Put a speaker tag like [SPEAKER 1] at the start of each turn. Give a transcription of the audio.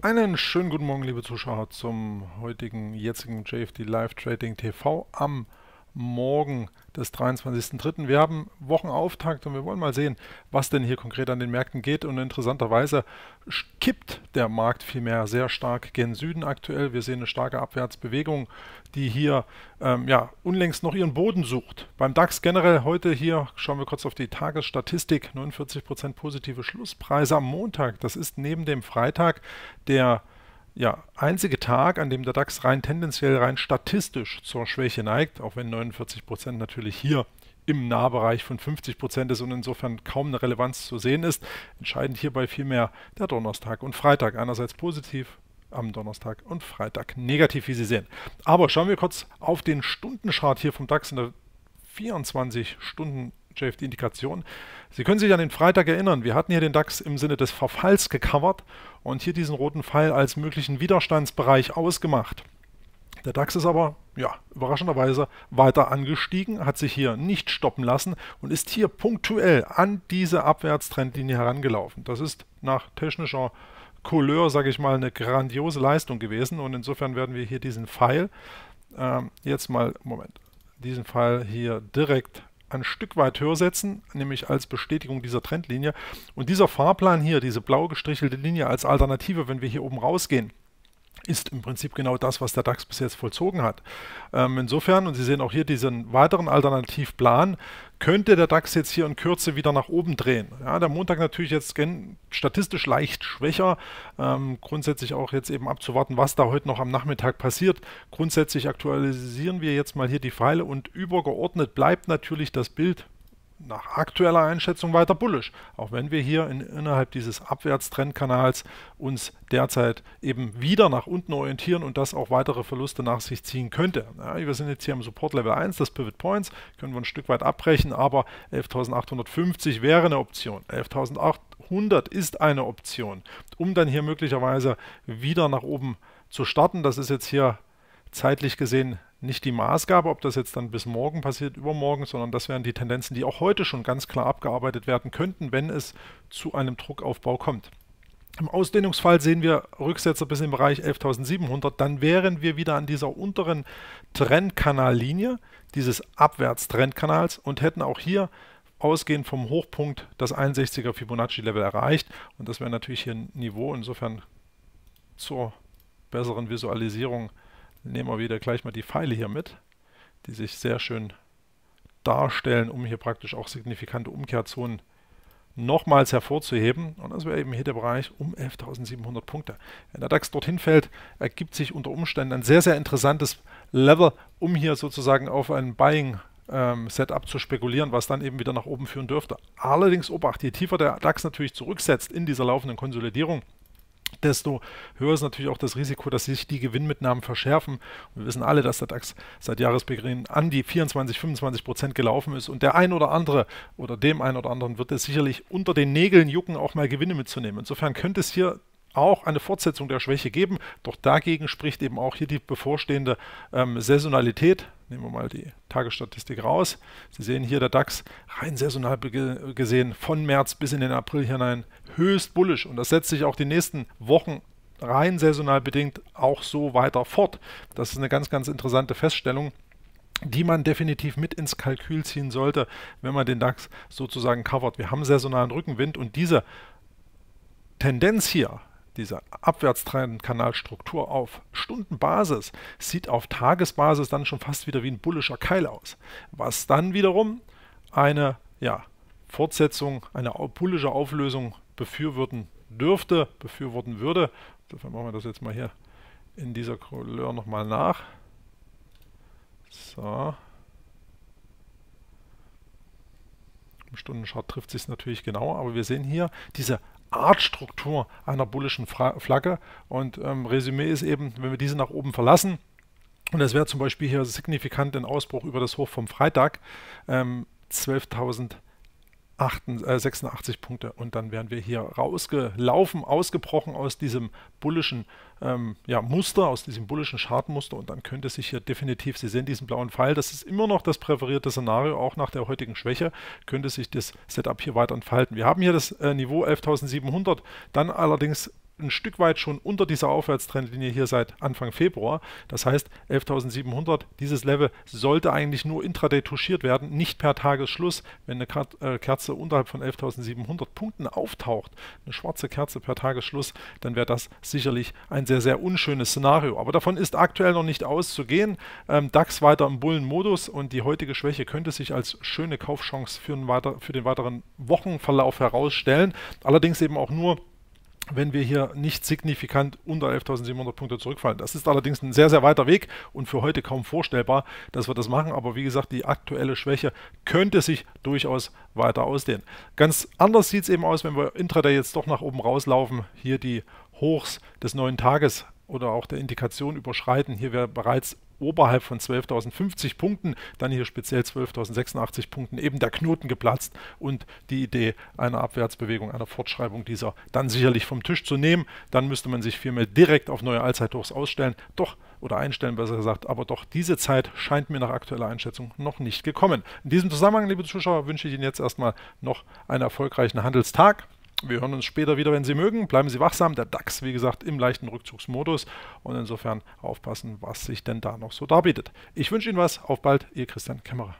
[SPEAKER 1] Einen schönen guten Morgen, liebe Zuschauer, zum heutigen, jetzigen JFD Live Trading TV am Morgen des 23.03. Wir haben Wochenauftakt und wir wollen mal sehen, was denn hier konkret an den Märkten geht. Und interessanterweise kippt der Markt vielmehr sehr stark gen Süden aktuell. Wir sehen eine starke Abwärtsbewegung, die hier ähm, ja, unlängst noch ihren Boden sucht. Beim DAX generell heute hier schauen wir kurz auf die Tagesstatistik. 49% positive Schlusspreise am Montag. Das ist neben dem Freitag der ja, einzige Tag, an dem der DAX rein tendenziell, rein statistisch zur Schwäche neigt, auch wenn 49 Prozent natürlich hier im Nahbereich von 50 Prozent ist und insofern kaum eine Relevanz zu sehen ist. Entscheidend hierbei vielmehr der Donnerstag und Freitag. Einerseits positiv, am Donnerstag und Freitag negativ, wie Sie sehen. Aber schauen wir kurz auf den Stundenchart hier vom DAX in der 24 Stunden JFD-Integration. Sie können sich an den Freitag erinnern. Wir hatten hier den DAX im Sinne des Verfalls gecovert und hier diesen roten Pfeil als möglichen Widerstandsbereich ausgemacht. Der DAX ist aber, ja, überraschenderweise weiter angestiegen, hat sich hier nicht stoppen lassen und ist hier punktuell an diese Abwärtstrendlinie herangelaufen. Das ist nach technischer Couleur, sage ich mal, eine grandiose Leistung gewesen und insofern werden wir hier diesen Pfeil ähm, jetzt mal, Moment, diesen Pfeil hier direkt ein Stück weit höher setzen, nämlich als Bestätigung dieser Trendlinie. Und dieser Fahrplan hier, diese blau gestrichelte Linie als Alternative, wenn wir hier oben rausgehen, ist im Prinzip genau das, was der DAX bis jetzt vollzogen hat. Ähm, insofern, und Sie sehen auch hier diesen weiteren Alternativplan, könnte der DAX jetzt hier in Kürze wieder nach oben drehen. Ja, der Montag natürlich jetzt statistisch leicht schwächer. Ähm, grundsätzlich auch jetzt eben abzuwarten, was da heute noch am Nachmittag passiert. Grundsätzlich aktualisieren wir jetzt mal hier die Pfeile und übergeordnet bleibt natürlich das Bild nach aktueller Einschätzung weiter bullisch, auch wenn wir hier in, innerhalb dieses Abwärtstrendkanals uns derzeit eben wieder nach unten orientieren und das auch weitere Verluste nach sich ziehen könnte. Ja, wir sind jetzt hier im Support Level 1 das Pivot Points, können wir ein Stück weit abbrechen, aber 11.850 wäre eine Option. 11.800 ist eine Option, um dann hier möglicherweise wieder nach oben zu starten. Das ist jetzt hier zeitlich gesehen nicht die Maßgabe, ob das jetzt dann bis morgen passiert, übermorgen, sondern das wären die Tendenzen, die auch heute schon ganz klar abgearbeitet werden könnten, wenn es zu einem Druckaufbau kommt. Im Ausdehnungsfall sehen wir Rücksetzer bis im Bereich 11.700, dann wären wir wieder an dieser unteren Trendkanallinie, dieses Abwärtstrendkanals und hätten auch hier ausgehend vom Hochpunkt das 61er Fibonacci-Level erreicht und das wäre natürlich hier ein Niveau, insofern zur besseren Visualisierung nehmen wir wieder gleich mal die Pfeile hier mit, die sich sehr schön darstellen, um hier praktisch auch signifikante Umkehrzonen nochmals hervorzuheben. Und das wäre eben hier der Bereich um 11.700 Punkte. Wenn der DAX dorthin fällt, ergibt sich unter Umständen ein sehr, sehr interessantes Level, um hier sozusagen auf einen Buying ähm, Setup zu spekulieren, was dann eben wieder nach oben führen dürfte. Allerdings Obacht, je tiefer der DAX natürlich zurücksetzt in dieser laufenden Konsolidierung, desto höher ist natürlich auch das Risiko, dass sich die Gewinnmitnahmen verschärfen. wir wissen alle, dass der DAX seit Jahresbeginn an die 24, 25 Prozent gelaufen ist und der ein oder andere oder dem ein oder anderen wird es sicherlich unter den Nägeln jucken, auch mal Gewinne mitzunehmen. Insofern könnte es hier auch eine Fortsetzung der Schwäche geben, doch dagegen spricht eben auch hier die bevorstehende ähm, Saisonalität. Nehmen wir mal die Tagesstatistik raus. Sie sehen hier der DAX rein saisonal gesehen von März bis in den April hinein höchst bullisch und das setzt sich auch die nächsten Wochen rein saisonal bedingt auch so weiter fort. Das ist eine ganz, ganz interessante Feststellung die man definitiv mit ins Kalkül ziehen sollte, wenn man den DAX sozusagen covert. Wir haben saisonalen Rückenwind und diese Tendenz hier dieser abwärtstrend Kanalstruktur auf Stundenbasis sieht auf Tagesbasis dann schon fast wieder wie ein bullischer Keil aus, was dann wiederum eine ja, Fortsetzung, eine bullische Auflösung befürworten dürfte, befürworten würde. Insofern machen wir das jetzt mal hier in dieser Couleur nochmal nach. So. Im Stundenchart trifft es sich natürlich genauer, aber wir sehen hier diese Artstruktur einer bullischen Flagge. Und ähm, Resümee ist eben, wenn wir diese nach oben verlassen, und das wäre zum Beispiel hier signifikant ein Ausbruch über das Hoch vom Freitag, ähm, 12.000 86 äh, Punkte und dann wären wir hier rausgelaufen, ausgebrochen aus diesem bullischen ähm, ja, Muster, aus diesem bullischen Chartmuster und dann könnte sich hier definitiv, Sie sehen diesen blauen Pfeil, das ist immer noch das präferierte Szenario, auch nach der heutigen Schwäche könnte sich das Setup hier weiter entfalten. Wir haben hier das äh, Niveau 11.700, dann allerdings ein Stück weit schon unter dieser Aufwärtstrendlinie hier seit Anfang Februar. Das heißt 11.700, dieses Level sollte eigentlich nur intraday touchiert werden, nicht per Tagesschluss. Wenn eine äh, Kerze unterhalb von 11.700 Punkten auftaucht, eine schwarze Kerze per Tagesschluss, dann wäre das sicherlich ein sehr, sehr unschönes Szenario. Aber davon ist aktuell noch nicht auszugehen. Ähm, DAX weiter im Bullenmodus und die heutige Schwäche könnte sich als schöne Kaufchance für, weiter, für den weiteren Wochenverlauf herausstellen. Allerdings eben auch nur wenn wir hier nicht signifikant unter 11.700 Punkte zurückfallen. Das ist allerdings ein sehr, sehr weiter Weg und für heute kaum vorstellbar, dass wir das machen. Aber wie gesagt, die aktuelle Schwäche könnte sich durchaus weiter ausdehnen. Ganz anders sieht es eben aus, wenn wir Intraday jetzt doch nach oben rauslaufen. Hier die Hochs des neuen Tages oder auch der Indikation überschreiten. Hier wäre bereits oberhalb von 12.050 Punkten, dann hier speziell 12.086 Punkten, eben der Knoten geplatzt und die Idee einer Abwärtsbewegung, einer Fortschreibung dieser dann sicherlich vom Tisch zu nehmen. Dann müsste man sich vielmehr direkt auf neue Allzeithochs ausstellen, doch oder einstellen besser gesagt, aber doch diese Zeit scheint mir nach aktueller Einschätzung noch nicht gekommen. In diesem Zusammenhang, liebe Zuschauer, wünsche ich Ihnen jetzt erstmal noch einen erfolgreichen Handelstag. Wir hören uns später wieder, wenn Sie mögen. Bleiben Sie wachsam. Der DAX, wie gesagt, im leichten Rückzugsmodus. Und insofern aufpassen, was sich denn da noch so darbietet. Ich wünsche Ihnen was. Auf bald. Ihr Christian Kämmerer.